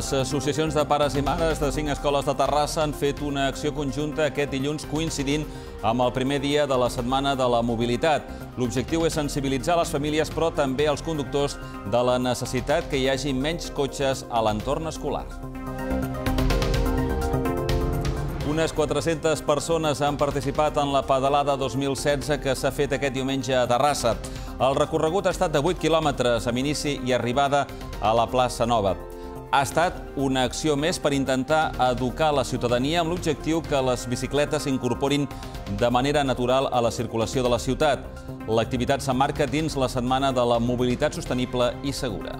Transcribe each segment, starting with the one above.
Les associacions de pares i mares de cinc escoles de Terrassa han fet una acció conjunta aquest dilluns coincidint amb el primer dia de la Setmana de la Mobilitat. L'objectiu és sensibilitzar les famílies, però també els conductors, de la necessitat que hi hagi menys cotxes a l'entorn escolar. Unes 400 persones han participat en la pedalada 2016 que s'ha fet aquest diumenge a Terrassa. El recorregut ha estat de 8 quilòmetres amb inici i arribada a la plaça Nova ha estat una acció més per intentar educar la ciutadania amb l'objectiu que les bicicletes s'incorporin de manera natural a la circulació de la ciutat. L'activitat s'emmarca dins la Setmana de la Mobilitat Sostenible i Segura.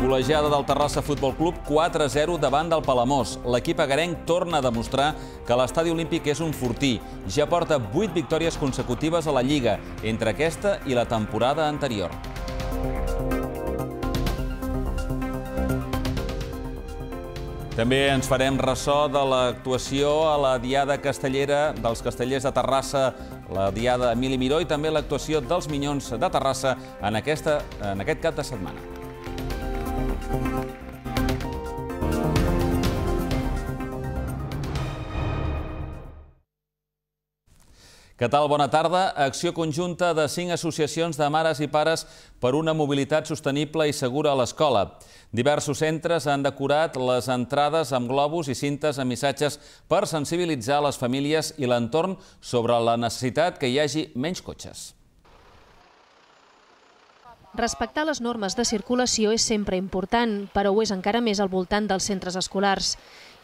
Golejada del Terrassa Futbol Club 4-0 davant del Palamós. L'equip agarenc torna a demostrar que l'estadi olímpic és un fortí. Ja porta 8 victòries consecutives a la Lliga, entre aquesta i la temporada anterior. També ens farem ressò de l'actuació a la Diada Castellera dels Castellers de Terrassa, la Diada Emili Miró i també l'actuació dels Minyons de Terrassa en, aquesta, en aquest cap de setmana. Què tal? Bona tarda. Acció conjunta de cinc associacions de mares i pares per una mobilitat sostenible i segura a l'escola. Diversos centres han decorat les entrades amb globus i cintes amb missatges per sensibilitzar les famílies i l'entorn sobre la necessitat que hi hagi menys cotxes. Respectar les normes de circulació és sempre important, però ho és encara més al voltant dels centres escolars.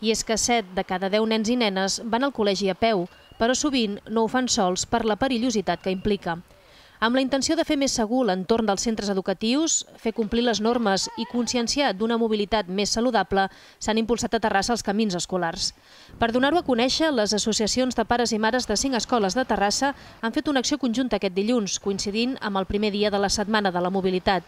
I és que 7 de cada 10 nens i nenes van al col·legi a peu, però sovint no ho fan sols per la perillositat que implica. Amb la intenció de fer més segur l'entorn dels centres educatius, fer complir les normes i conscienciar d'una mobilitat més saludable, s'han impulsat a Terrassa els camins escolars. Per donar-ho a conèixer, les associacions de pares i mares de cinc escoles de Terrassa han fet una acció conjunta aquest dilluns, coincidint amb el primer dia de la Setmana de la Mobilitat.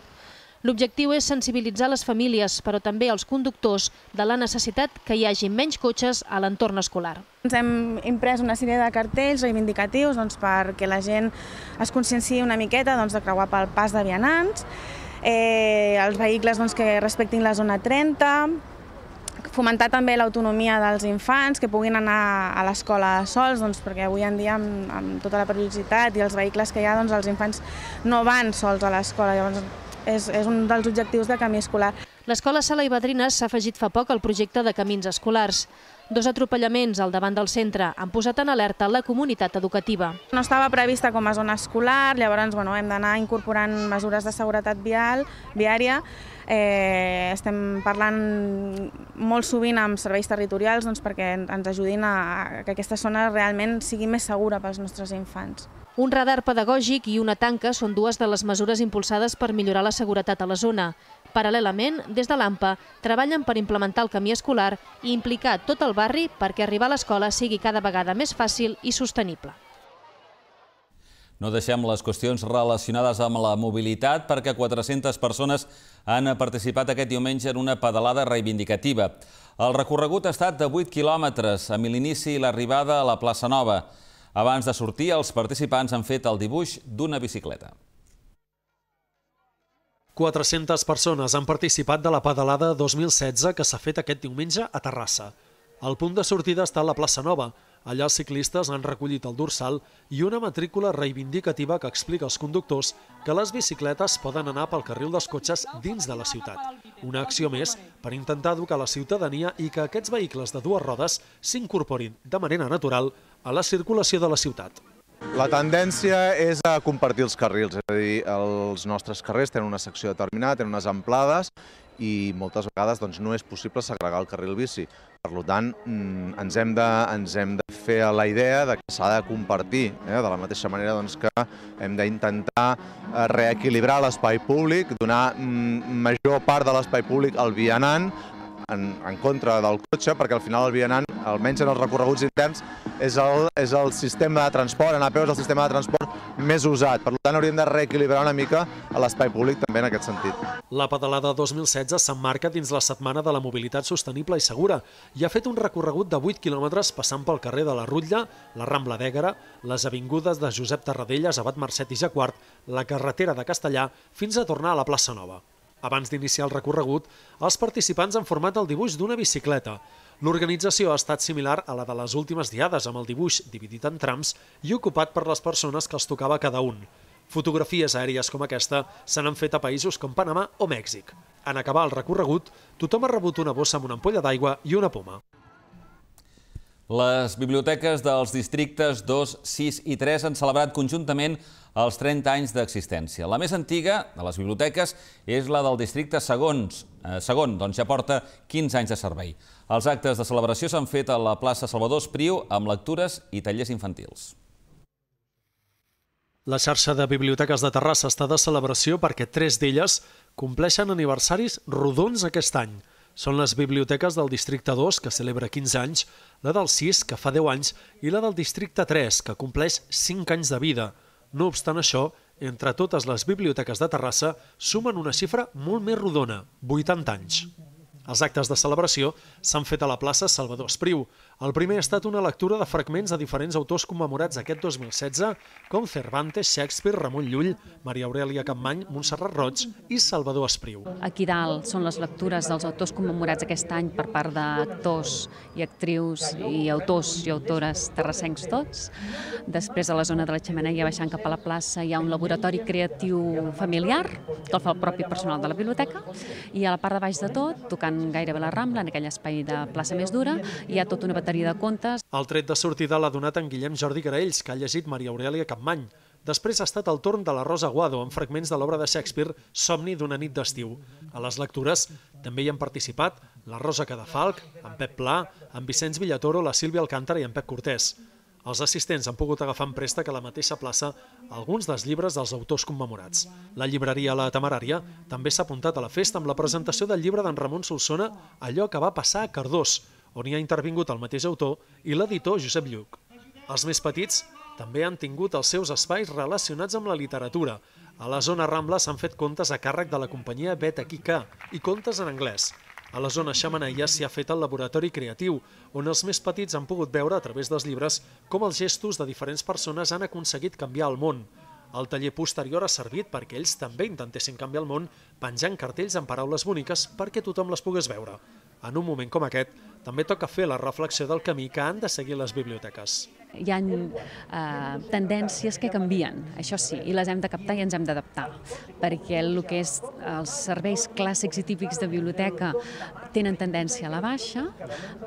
L'objectiu és sensibilitzar les famílies, però també els conductors, de la necessitat que hi hagi menys cotxes a l'entorn escolar. Ens hem imprès una sèrie de cartells reivindicatius doncs, perquè la gent es conscienciï una miqueta doncs, de creuar pel pas de vianants, eh, els vehicles doncs, que respectin la zona 30, fomentar també l'autonomia dels infants, que puguin anar a l'escola sols, doncs, perquè avui en dia amb, amb tota la perillositat i els vehicles que hi ha, doncs, els infants no van sols a l'escola, llavors és, és un dels objectius de Camí Escolar. L'escola Sala i Badrines s'ha afegit fa poc al projecte de Camins Escolars. Dos atropellaments al davant del centre han posat en alerta la comunitat educativa. No estava prevista com a zona escolar, llavors bueno, hem d'anar incorporant mesures de seguretat vial, viària. Eh, estem parlant molt sovint amb serveis territorials doncs, perquè ens ajudin a, a que aquesta zona realment sigui més segura pels nostres infants. Un radar pedagògic i una tanca són dues de les mesures impulsades per millorar la seguretat a la zona. Paral·lelament, des de l'AMPA, treballen per implementar el camí escolar i implicar tot el barri perquè arribar a l'escola sigui cada vegada més fàcil i sostenible. No deixem les qüestions relacionades amb la mobilitat perquè 400 persones han participat aquest diumenge en una pedalada reivindicativa. El recorregut ha estat de 8 quilòmetres, amb l'inici i l'arribada a la plaça Nova. Abans de sortir, els participants han fet el dibuix d'una bicicleta. 400 persones han participat de la pedalada 2016 que s'ha fet aquest diumenge a Terrassa. El punt de sortida està a la plaça Nova. Allà els ciclistes han recollit el dorsal i una matrícula reivindicativa que explica als conductors que les bicicletes poden anar pel carril dels cotxes dins de la ciutat. Una acció més per intentar educar la ciutadania i que aquests vehicles de dues rodes s'incorporin de manera natural a la circulació de la ciutat. La tendència és a compartir els carrils, és a dir, els nostres carrers tenen una secció determinada, tenen unes amplades i moltes vegades doncs, no és possible segregar el carril bici. Per tant, mm, ens hem de, ens hem de fer la idea de que s'ha de compartir, eh? de la mateixa manera doncs, que hem d'intentar eh, reequilibrar l'espai públic, donar mm, major part de l'espai públic al vianant, en, en contra del cotxe, perquè al final el vianant, almenys en els recorreguts interns, és el, és el sistema de transport, anar a peu és el sistema de transport més usat. Per tant, hauríem de reequilibrar una mica l'espai públic també en aquest sentit. La pedalada 2016 s'emmarca dins la Setmana de la Mobilitat Sostenible i Segura i ha fet un recorregut de 8 quilòmetres passant pel carrer de la Rutlla, la Rambla d'Ègara, les avingudes de Josep Tarradellas, Abat Mercet i Jaquart, la carretera de Castellà, fins a tornar a la plaça Nova. Abans d'iniciar el recorregut, els participants han format el dibuix d'una bicicleta. L'organització ha estat similar a la de les últimes diades, amb el dibuix dividit en trams i ocupat per les persones que els tocava cada un. Fotografies aèries com aquesta se n'han fet a països com Panamà o Mèxic. En acabar el recorregut, tothom ha rebut una bossa amb una ampolla d'aigua i una poma. Les biblioteques dels districtes 2, 6 i 3 han celebrat conjuntament als 30 anys d'existència. La més antiga de les biblioteques és la del districte eh, segon, doncs ja porta 15 anys de servei. Els actes de celebració s'han fet a la plaça Salvador Espriu amb lectures i tallers infantils. La xarxa de biblioteques de Terrassa està de celebració perquè tres d'elles compleixen aniversaris rodons aquest any. Són les biblioteques del Districte 2, que celebra 15 anys, la del 6, que fa 10 anys, i la del Districte 3, que compleix 5 anys de vida. No obstant això, entre totes les biblioteques de Terrassa sumen una xifra molt més rodona, 80 anys. Els actes de celebració s'han fet a la plaça Salvador Espriu, el primer ha estat una lectura de fragments de diferents autors commemorats aquest 2016, com Cervantes, Shakespeare, Ramon Llull, Maria Aurelia Campmany, Montserrat Roig i Salvador Espriu. Aquí dalt són les lectures dels autors commemorats aquest any per part d'actors i actrius i autors i autores terrassencs tots. Després, a la zona de la xemeneia, baixant cap a la plaça, hi ha un laboratori creatiu familiar, que el fa el propi personal de la biblioteca, i a la part de baix de tot, tocant gairebé la Rambla, en aquell espai de plaça més dura, hi ha tota una secretari de Comptes. El tret de sortida l'ha donat en Guillem Jordi Graells, que ha llegit Maria Aurelia Capmany. Després ha estat el torn de la Rosa Guado amb fragments de l'obra de Shakespeare Somni d'una nit d'estiu. A les lectures també hi han participat la Rosa Cadafalc, en Pep Pla, en Vicenç Villatoro, la Sílvia Alcántara i en Pep Cortés. Els assistents han pogut agafar en préstec a la mateixa plaça alguns dels llibres dels autors commemorats. La llibreria La Temerària també s'ha apuntat a la festa amb la presentació del llibre d'en Ramon Solsona Allò que va passar a Cardós, on hi ha intervingut el mateix autor i l'editor Josep Lluc. Els més petits també han tingut els seus espais relacionats amb la literatura. A la zona Rambla s'han fet contes a càrrec de la companyia Beta Kika i contes en anglès. A la zona Xamanaia s'hi ha fet el laboratori creatiu, on els més petits han pogut veure a través dels llibres com els gestos de diferents persones han aconseguit canviar el món. El taller posterior ha servit perquè ells també intentessin canviar el món penjant cartells amb paraules boniques perquè tothom les pogués veure. En un moment com aquest, també toca fer la reflexió del camí que han de seguir les biblioteques hi ha eh, tendències que canvien, això sí, i les hem de captar i ens hem d'adaptar, perquè el que és els serveis clàssics i típics de biblioteca tenen tendència a la baixa,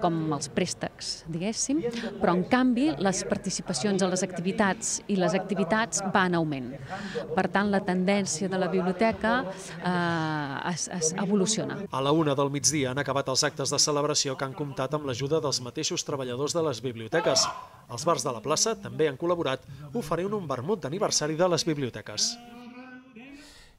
com els préstecs, diguéssim, però en canvi les participacions a les activitats i les activitats van en augment. Per tant, la tendència de la biblioteca eh, es, es evoluciona. A la una del migdia han acabat els actes de celebració que han comptat amb l'ajuda dels mateixos treballadors de les biblioteques. Els bars escolars de la plaça també han col·laborat oferint un vermut d'aniversari de les biblioteques.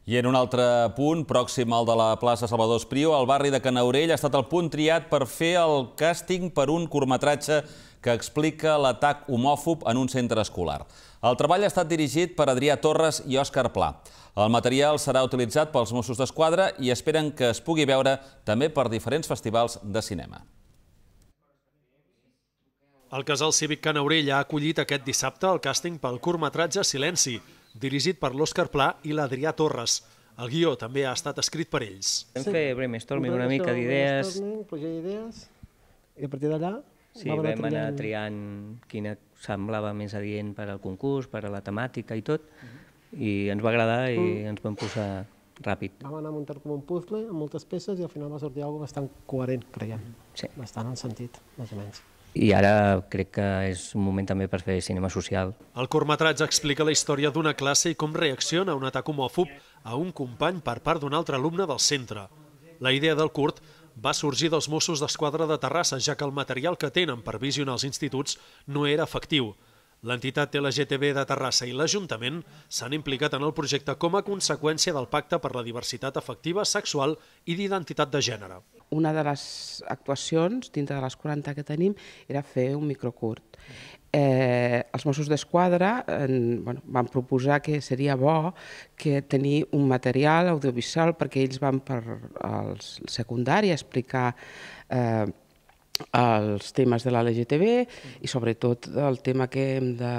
I en un altre punt, pròxim al de la plaça Salvador Espriu, el barri de Canaurell ha estat el punt triat per fer el càsting per un curtmetratge que explica l'atac homòfob en un centre escolar. El treball ha estat dirigit per Adrià Torres i Òscar Pla. El material serà utilitzat pels Mossos d'Esquadra i esperen que es pugui veure també per diferents festivals de cinema. El Casal Cívic Canaurell ha acollit aquest dissabte el càsting pel curtmetratge Silenci, dirigit per l'Òscar Pla i l'Adrià Torres. El guió també ha estat escrit per ells. Vam fer brainstorming una mica d'idees. i a partir d'allà... Sí, vam anar triant quina semblava més adient per al concurs, per a la temàtica i tot, mm-hmm. i ens va agradar i mm. ens vam posar ràpid. Vam anar muntant com un puzzle, amb moltes peces, i al final va sortir alguna bastant coherent, creiem. Sí. Bastant en sentit, més o menys i ara crec que és un moment també per fer cinema social. El curtmetratge explica la història d'una classe i com reacciona un atac homòfob a un company per part d'un altre alumne del centre. La idea del curt va sorgir dels Mossos d'Esquadra de Terrassa, ja que el material que tenen per visionar els instituts no era efectiu. L'entitat de la GTB de Terrassa i l'Ajuntament s'han implicat en el projecte com a conseqüència del Pacte per la Diversitat Afectiva, Sexual i d'Identitat de Gènere una de les actuacions, dintre de les 40 que tenim, era fer un microcurt. Eh, els Mossos d'Esquadra eh, bueno, van proposar que seria bo que tenir un material audiovisual perquè ells van per al secundari a explicar eh, els temes de la LGTB i sobretot el tema que hem de,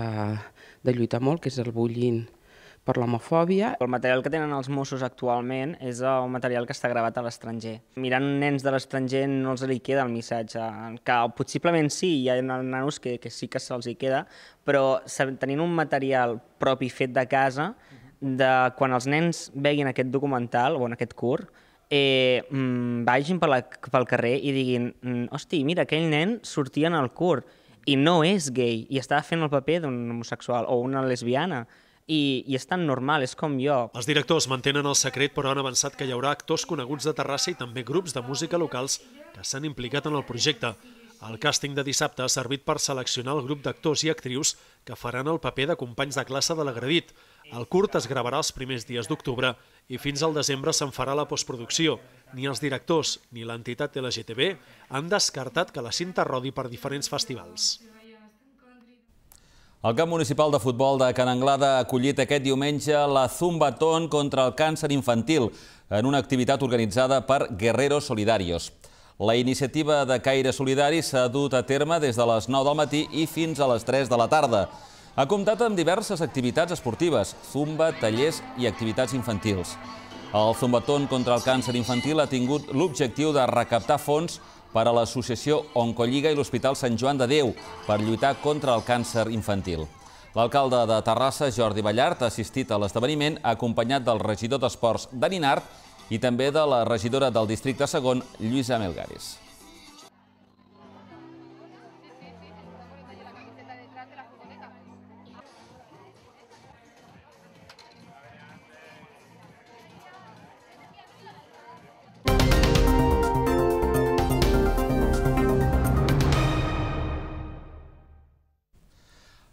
de lluitar molt, que és el bullying per l'homofòbia. El material que tenen els Mossos actualment és el eh, material que està gravat a l'estranger. Mirant nens de l'estranger no els li queda el missatge, que possiblement sí, hi ha nanos que, que sí que se'ls hi queda, però tenint un material propi fet de casa, de quan els nens veguin aquest documental o en aquest curt, eh, mm, vagin per la, pel carrer i diguin mm, hosti, mira, aquell nen sortia en el curt i no és gay i estava fent el paper d'un homosexual o una lesbiana i, i és tan normal, és com jo. Els directors mantenen el secret però han avançat que hi haurà actors coneguts de Terrassa i també grups de música locals que s'han implicat en el projecte. El càsting de dissabte ha servit per seleccionar el grup d'actors i actrius que faran el paper de companys de classe de l'agredit. El curt es gravarà els primers dies d'octubre i fins al desembre se'n farà la postproducció. Ni els directors ni l'entitat LGTB han descartat que la cinta rodi per diferents festivals. El camp municipal de futbol de Can Anglada ha acollit aquest diumenge la Zumbatón contra el càncer infantil en una activitat organitzada per Guerreros Solidarios. La iniciativa de caire solidari s'ha dut a terme des de les 9 del matí i fins a les 3 de la tarda. Ha comptat amb diverses activitats esportives, zumba, tallers i activitats infantils. El Zumbatón contra el càncer infantil ha tingut l'objectiu de recaptar fons per a l'associació Oncolliga i l'Hospital Sant Joan de Déu per lluitar contra el càncer infantil. L'alcalde de Terrassa, Jordi Ballart, ha assistit a l'esdeveniment acompanyat del regidor d'Esports, Dani Nart, i també de la regidora del districte segon, Lluïsa Melgaris.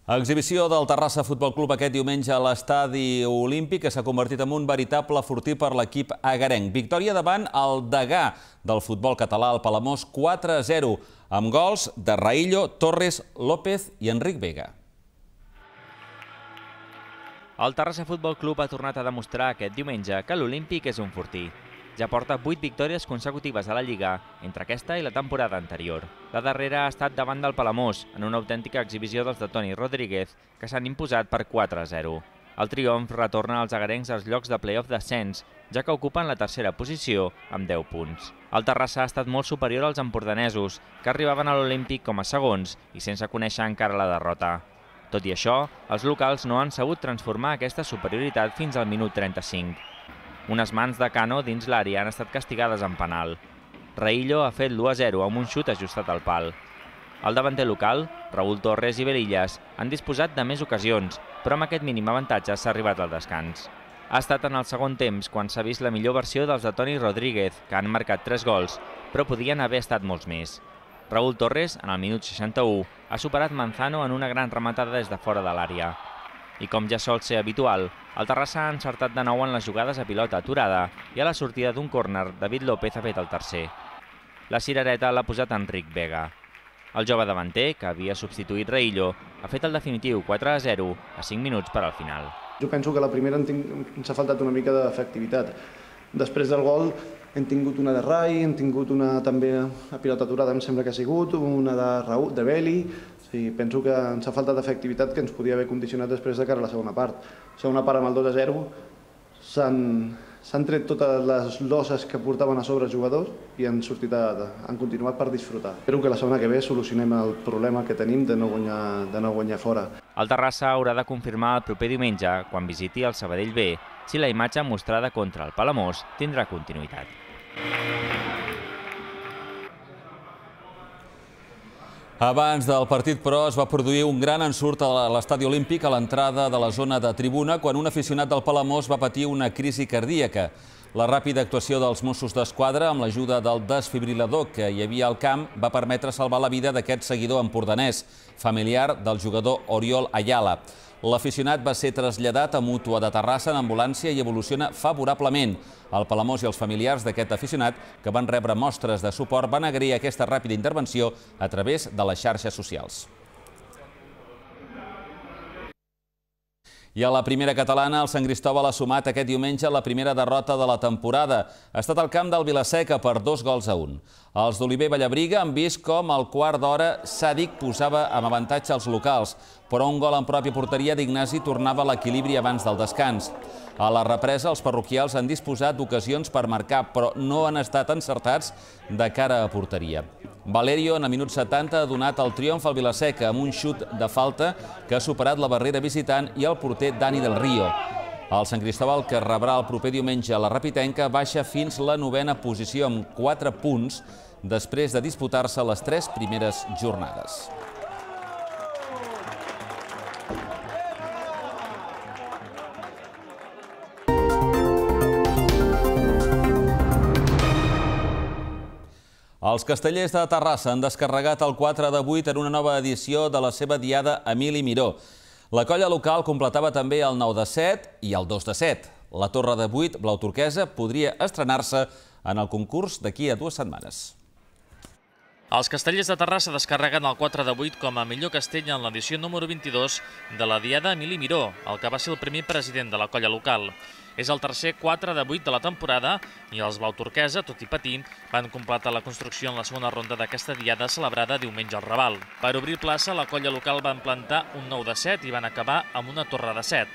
Exhibició del Terrassa Futbol Club aquest diumenge a l'estadi olímpic que s'ha convertit en un veritable fortí per l'equip agarenc. Victòria davant el Degà del futbol català al Palamós 4-0 amb gols de Raillo, Torres, López i Enric Vega. El Terrassa Futbol Club ha tornat a demostrar aquest diumenge que l'Olímpic és un fortí ja porta 8 victòries consecutives a la Lliga, entre aquesta i la temporada anterior. La darrera ha estat davant del Palamós, en una autèntica exhibició dels de Toni Rodríguez, que s'han imposat per 4-0. El triomf retorna als agarencs als llocs de play-off descens, ja que ocupen la tercera posició amb 10 punts. El Terrassa ha estat molt superior als empordanesos, que arribaven a l'Olímpic com a segons i sense conèixer encara la derrota. Tot i això, els locals no han sabut transformar aquesta superioritat fins al minut 35. Unes mans de Cano dins l'àrea han estat castigades en penal. Raillo ha fet l'1-0 amb un xut ajustat al pal. Al davanter local, Raúl Torres i Berillas han disposat de més ocasions, però amb aquest mínim avantatge s'ha arribat al descans. Ha estat en el segon temps quan s'ha vist la millor versió dels de Toni Rodríguez, que han marcat 3 gols, però podien haver estat molts més. Raúl Torres, en el minut 61, ha superat Manzano en una gran rematada des de fora de l'àrea. I com ja sol ser habitual, el Terrassa ha encertat de nou en les jugades a pilota aturada i a la sortida d'un córner, David López ha fet el tercer. La cirereta l'ha posat Enric Vega. El jove davanter, que havia substituït Raillo, ha fet el definitiu 4 a 0 a 5 minuts per al final. Jo penso que la primera ens ha faltat una mica d'efectivitat. Després del gol hem tingut una de Rai, hem tingut una també a pilota aturada, em sembla que ha sigut, una de Raúl, de Beli, Sí, penso que ens ha faltat efectivitat que ens podia haver condicionat després de cara a la segona part. La segona part amb el 2 a 0 s'han tret totes les losses que portaven a sobre els jugadors i han, sortit a, han continuat per disfrutar. Espero que la setmana que ve solucionem el problema que tenim de no guanyar, de no guanyar fora. El Terrassa haurà de confirmar el proper diumenge, quan visiti el Sabadell B, si la imatge mostrada contra el Palamós tindrà continuïtat. Abans del partit, però, es va produir un gran ensurt a l'estadi olímpic a l'entrada de la zona de tribuna quan un aficionat del Palamós va patir una crisi cardíaca. La ràpida actuació dels Mossos d'Esquadra amb l'ajuda del desfibrilador que hi havia al camp va permetre salvar la vida d'aquest seguidor empordanès, familiar del jugador Oriol Ayala. L'aficionat va ser traslladat a Mútua de Terrassa en ambulància i evoluciona favorablement. El Palamós i els familiars d'aquest aficionat, que van rebre mostres de suport, van agrair aquesta ràpida intervenció a través de les xarxes socials. I a la primera catalana, el Sant Cristòbal ha sumat aquest diumenge la primera derrota de la temporada. Ha estat al camp del Vilaseca per dos gols a un. Els d'Oliver Vallabriga han vist com al quart d'hora Sàdic posava amb avantatge els locals, però un gol en pròpia porteria d'Ignasi tornava l'equilibri abans del descans. A la represa, els parroquials han disposat d'ocasions per marcar, però no han estat encertats de cara a porteria. Valerio, en el minut 70, ha donat el triomf al Vilaseca amb un xut de falta que ha superat la barrera visitant i el porter Dani del Rio. El Sant Cristóbal, que rebrà el proper diumenge a la Rapitenca, baixa fins la novena posició amb 4 punts després de disputar-se les 3 primeres jornades. Els castellers de Terrassa han descarregat el 4 de 8 en una nova edició de la seva diada Emili Miró. La colla local completava també el 9 de 7 i el 2 de 7. La torre de 8, blau turquesa, podria estrenar-se en el concurs d'aquí a dues setmanes. Els castellers de Terrassa descarreguen el 4 de 8 com a millor castell en l'edició número 22 de la Diada Emili Miró, el que va ser el primer president de la colla local. És el tercer 4 de 8 de la temporada i els Blau Turquesa, tot i patir, van completar la construcció en la segona ronda d'aquesta diada celebrada diumenge al Raval. Per obrir plaça, la colla local van plantar un 9 de 7 i van acabar amb una torre de 7.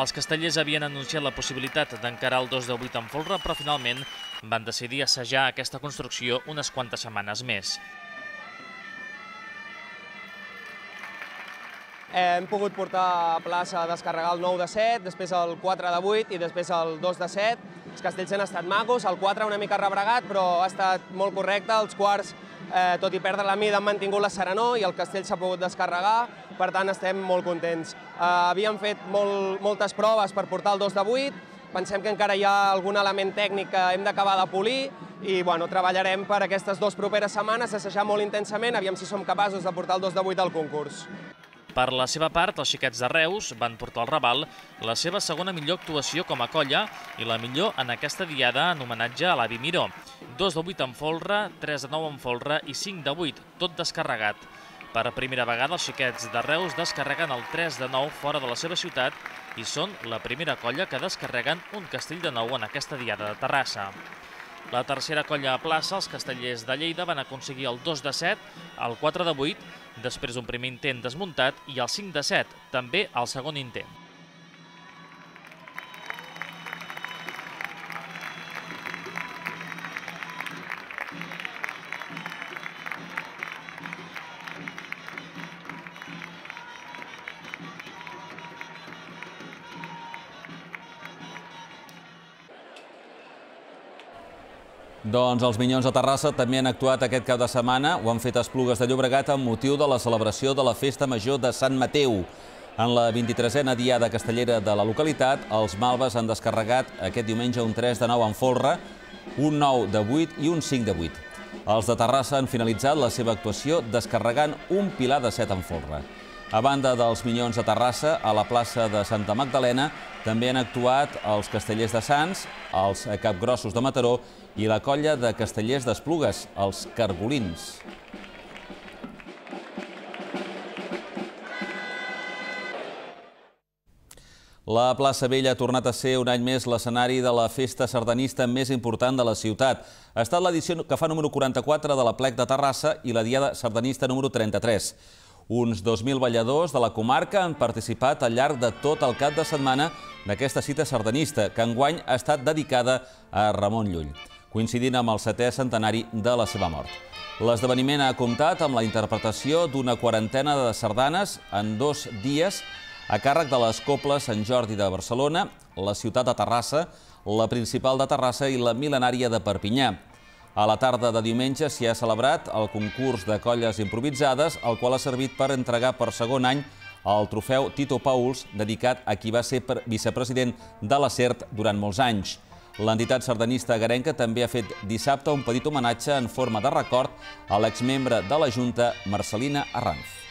Els castellers havien anunciat la possibilitat d'encarar el 2 de 8 en folre, però finalment van decidir assajar aquesta construcció unes quantes setmanes més. hem pogut portar a plaça a descarregar el 9 de 7, després el 4 de 8 i després el 2 de 7. Els castells han estat macos, el 4 una mica rebregat, però ha estat molt correcte. Els quarts, eh, tot i perdre la mida, han mantingut la serenor i el castell s'ha pogut descarregar, per tant estem molt contents. Eh, havíem fet molt, moltes proves per portar el 2 de 8, pensem que encara hi ha algun element tècnic que hem d'acabar de polir, i bueno, treballarem per aquestes dues properes setmanes, assajar molt intensament, aviam si som capaços de portar el 2 de 8 al concurs. Per la seva part, els xiquets de Reus van portar al Raval la seva segona millor actuació com a colla i la millor en aquesta diada en homenatge a l'avi Miró. 2 de 8 en folre, 3 de 9 en folre i 5 de 8, tot descarregat. Per primera vegada, els xiquets de Reus descarreguen el 3 de 9 fora de la seva ciutat i són la primera colla que descarreguen un castell de nou en aquesta diada de Terrassa. La tercera colla a plaça, els castellers de Lleida van aconseguir el 2 de 7, el 4 de 8, després d'un primer intent desmuntat i el 5 de 7, també el segon intent. Doncs els Minyons de Terrassa també han actuat aquest cap de setmana, ho han fet a Esplugues de Llobregat amb motiu de la celebració de la Festa Major de Sant Mateu. En la 23a Diada Castellera de la localitat, els malves han descarregat aquest diumenge un 3 de 9 en folre, un 9 de 8 i un 5 de 8. Els de Terrassa han finalitzat la seva actuació descarregant un pilar de 7 en folre. A banda dels Minyons de Terrassa, a la plaça de Santa Magdalena també han actuat els Castellers de Sants, els Capgrossos de Mataró i la colla de Castellers d'Esplugues, els Cargolins. La plaça Vella ha tornat a ser un any més l'escenari de la festa sardanista més important de la ciutat. Ha estat l'edició que fa número 44 de la plec de Terrassa i la diada sardanista número 33. Uns 2.000 balladors de la comarca han participat al llarg de tot el cap de setmana d'aquesta cita sardanista, que enguany ha estat dedicada a Ramon Llull, coincidint amb el setè centenari de la seva mort. L'esdeveniment ha comptat amb la interpretació d'una quarantena de sardanes en dos dies a càrrec de les Cobles Sant Jordi de Barcelona, la ciutat de Terrassa, la principal de Terrassa i la mil·lenària de Perpinyà. A la tarda de diumenge s'hi ha celebrat el concurs de colles improvisades, el qual ha servit per entregar per segon any el trofeu Tito Pauls, dedicat a qui va ser vicepresident de la CERT durant molts anys. L'entitat sardanista garenca també ha fet dissabte un petit homenatge en forma de record a l'exmembre de la Junta, Marcelina Arranz.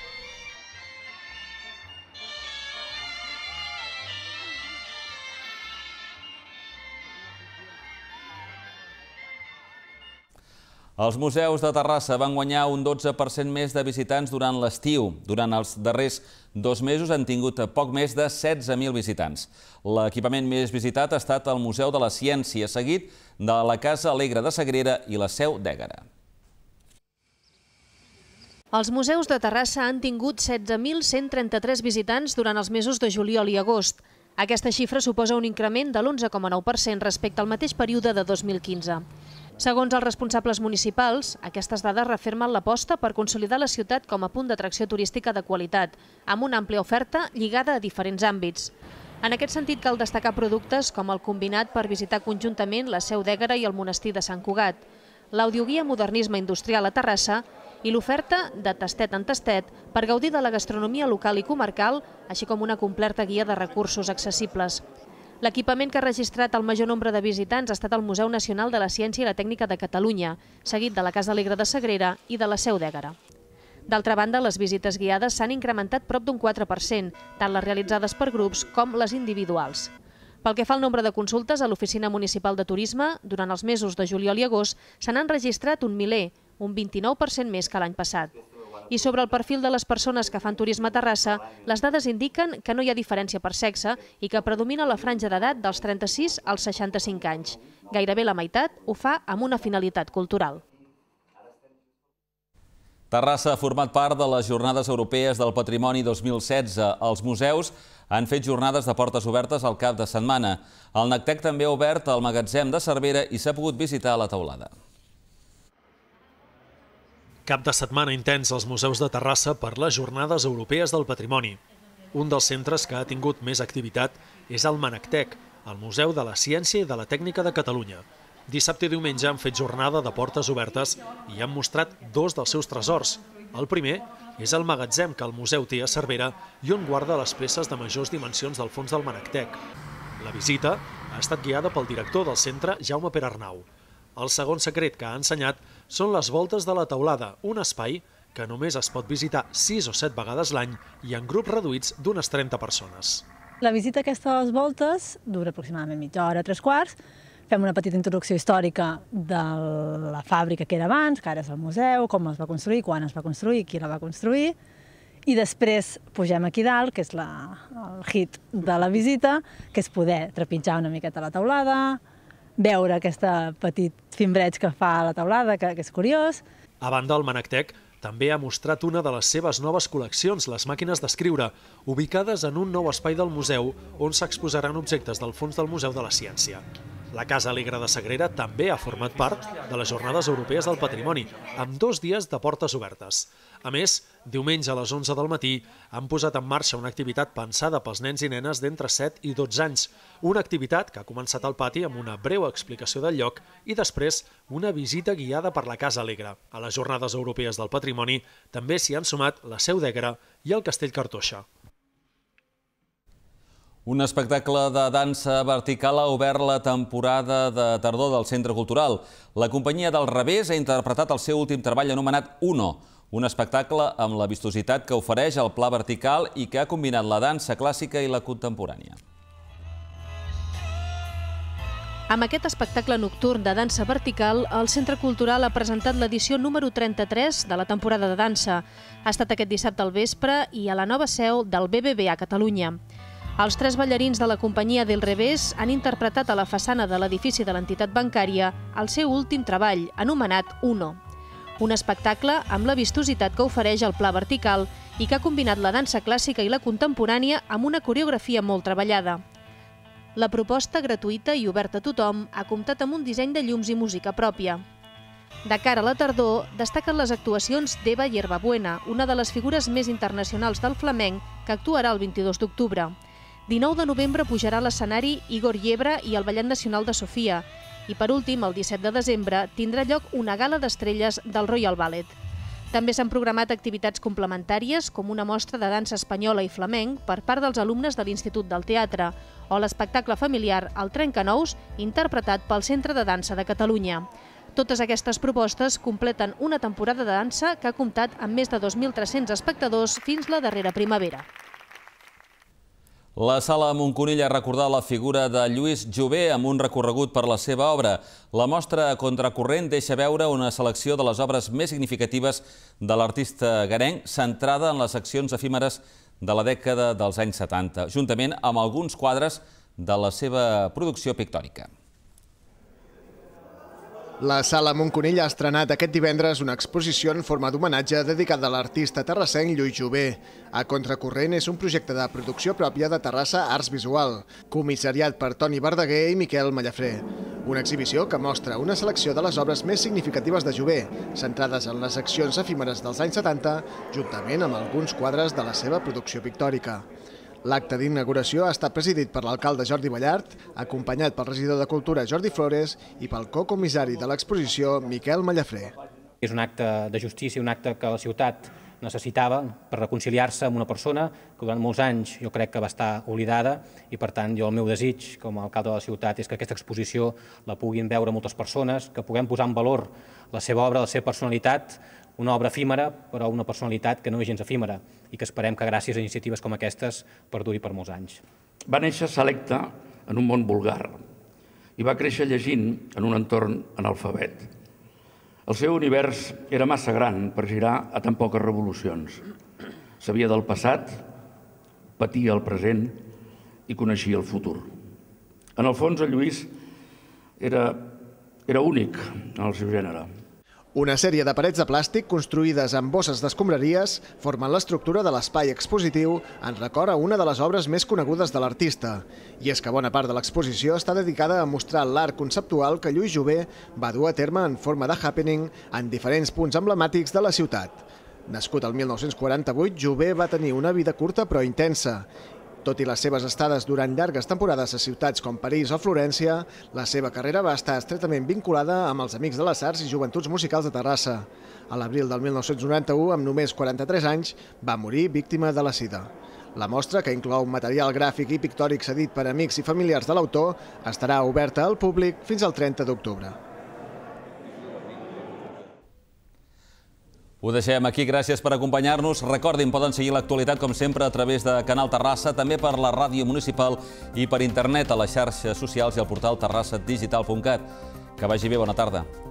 Els museus de Terrassa van guanyar un 12% més de visitants durant l'estiu. Durant els darrers dos mesos han tingut poc més de 16.000 visitants. L'equipament més visitat ha estat el Museu de la Ciència, seguit de la Casa Alegre de Sagrera i la Seu d'Ègara. Els museus de Terrassa han tingut 16.133 visitants durant els mesos de juliol i agost. Aquesta xifra suposa un increment de l'11,9% respecte al mateix període de 2015. Segons els responsables municipals, aquestes dades refermen l'aposta per consolidar la ciutat com a punt d'atracció turística de qualitat, amb una àmplia oferta lligada a diferents àmbits. En aquest sentit, cal destacar productes com el combinat per visitar conjuntament la Seu d'Ègara i el monestir de Sant Cugat, l'audioguia Modernisme Industrial a Terrassa i l'oferta de tastet en tastet per gaudir de la gastronomia local i comarcal, així com una completa guia de recursos accessibles. L'equipament que ha registrat el major nombre de visitants ha estat el Museu Nacional de la Ciència i la Tècnica de Catalunya, seguit de la Casa Alegre de Sagrera i de la Seu d'Ègara. D'altra banda, les visites guiades s'han incrementat prop d'un 4%, tant les realitzades per grups com les individuals. Pel que fa al nombre de consultes a l'Oficina Municipal de Turisme, durant els mesos de juliol i agost se n'han registrat un miler, un 29% més que l'any passat. I sobre el perfil de les persones que fan turisme a Terrassa, les dades indiquen que no hi ha diferència per sexe i que predomina la franja d'edat dels 36 als 65 anys. Gairebé la meitat ho fa amb una finalitat cultural. Terrassa ha format part de les Jornades Europees del Patrimoni 2016. Els museus han fet jornades de portes obertes al cap de setmana. El NACTEC també ha obert el magatzem de Cervera i s'ha pogut visitar la taulada. Cap de setmana intens als museus de Terrassa per les Jornades Europees del Patrimoni. Un dels centres que ha tingut més activitat és el Manactec, el Museu de la Ciència i de la Tècnica de Catalunya. Dissabte i diumenge han fet jornada de portes obertes i han mostrat dos dels seus tresors. El primer és el magatzem que el museu té a Cervera i on guarda les peces de majors dimensions del fons del Manactec. La visita ha estat guiada pel director del centre, Jaume Perarnau. El segon secret que ha ensenyat són les voltes de la teulada, un espai que només es pot visitar 6 o 7 vegades l'any i en grups reduïts d'unes 30 persones. La visita a aquestes voltes dura aproximadament mitja hora, tres quarts, fem una petita introducció històrica de la fàbrica que era abans, que ara és el museu, com es va construir, quan es va construir, qui la va construir, i després pugem aquí dalt, que és la, el hit de la visita, que és poder trepitjar una miqueta la teulada, veure aquest petit fimbreig que fa a la taulada, que, que és curiós. A banda, el Manactec també ha mostrat una de les seves noves col·leccions, les màquines d'escriure, ubicades en un nou espai del museu on s'exposaran objectes del fons del Museu de la Ciència. La Casa Alegre de Sagrera també ha format part de les Jornades Europees del Patrimoni, amb dos dies de portes obertes. A més, diumenge a les 11 del matí han posat en marxa una activitat pensada pels nens i nenes d'entre 7 i 12 anys, una activitat que ha començat al pati amb una breu explicació del lloc i després una visita guiada per la Casa Alegre. A les Jornades Europees del Patrimoni també s'hi han sumat la Seu d'Egra i el Castell Cartoixa. Un espectacle de dansa vertical ha obert la temporada de tardor del Centre Cultural. La companyia del Revés ha interpretat el seu últim treball anomenat Uno, un espectacle amb la vistositat que ofereix el pla vertical i que ha combinat la dansa clàssica i la contemporània. Amb aquest espectacle nocturn de dansa vertical, el Centre Cultural ha presentat l'edició número 33 de la temporada de dansa. Ha estat aquest dissabte al vespre i a la nova seu del BBVA Catalunya. Catalunya. Els tres ballarins de la companyia del Revés han interpretat a la façana de l'edifici de l'entitat bancària el seu últim treball, anomenat Uno. Un espectacle amb la vistositat que ofereix el pla vertical i que ha combinat la dansa clàssica i la contemporània amb una coreografia molt treballada. La proposta, gratuïta i oberta a tothom, ha comptat amb un disseny de llums i música pròpia. De cara a la tardor, destaquen les actuacions d'Eva Hierbabuena, una de les figures més internacionals del flamenc, que actuarà el 22 d'octubre. 19 de novembre pujarà a l'escenari Igor Llebre i el Ballet Nacional de Sofia. I per últim, el 17 de desembre, tindrà lloc una gala d'estrelles del Royal Ballet. També s'han programat activitats complementàries, com una mostra de dansa espanyola i flamenc per part dels alumnes de l'Institut del Teatre, o l'espectacle familiar El Trencanous, interpretat pel Centre de Dansa de Catalunya. Totes aquestes propostes completen una temporada de dansa que ha comptat amb més de 2.300 espectadors fins la darrera primavera. La sala Montconill ha recordat la figura de Lluís Jové amb un recorregut per la seva obra. La mostra contracorrent deixa veure una selecció de les obres més significatives de l'artista garenc, centrada en les accions efímeres de la dècada dels anys 70, juntament amb alguns quadres de la seva producció pictòrica. La Sala Montconill ha estrenat aquest divendres una exposició en forma d'homenatge dedicada a l'artista terrassenc Lluís Jové. A Contracorrent és un projecte de producció pròpia de Terrassa Arts Visual, comissariat per Toni Verdaguer i Miquel Mallafré. Una exhibició que mostra una selecció de les obres més significatives de Jové, centrades en les accions efímeres dels anys 70, juntament amb alguns quadres de la seva producció pictòrica. L'acte d'inauguració ha estat presidit per l'alcalde Jordi Ballart, acompanyat pel regidor de Cultura Jordi Flores i pel co-comissari de l'exposició Miquel Mallafré. És un acte de justícia, un acte que la ciutat necessitava per reconciliar-se amb una persona que durant molts anys jo crec que va estar oblidada i per tant jo el meu desig com a alcalde de la ciutat és que aquesta exposició la puguin veure moltes persones, que puguem posar en valor la seva obra, la seva personalitat, una obra efímera, però una personalitat que no és gens efímera i que esperem que gràcies a iniciatives com aquestes perduri per molts anys. Va néixer selecta en un món vulgar i va créixer llegint en un entorn analfabet. El seu univers era massa gran per girar a tan poques revolucions. Sabia del passat, patia el present i coneixia el futur. En el fons, el Lluís era, era únic en el seu gènere. Una sèrie de parets de plàstic construïdes amb bosses d'escombraries formen l'estructura de l'espai expositiu en record a una de les obres més conegudes de l'artista. I és que bona part de l'exposició està dedicada a mostrar l'art conceptual que Lluís Jové va dur a terme en forma de happening en diferents punts emblemàtics de la ciutat. Nascut el 1948, Jové va tenir una vida curta però intensa tot i les seves estades durant llargues temporades a ciutats com París o Florència, la seva carrera va estar estretament vinculada amb els Amics de les Arts i Joventuts Musicals de Terrassa. A l'abril del 1991, amb només 43 anys, va morir víctima de la sida. La mostra, que inclou material gràfic i pictòric cedit per amics i familiars de l'autor, estarà oberta al públic fins al 30 d'octubre. Ho deixem aquí, gràcies per acompanyar-nos. Recordin, poden seguir l'actualitat, com sempre, a través de Canal Terrassa, també per la ràdio municipal i per internet a les xarxes socials i al portal terrassadigital.cat. Que vagi bé, bona tarda.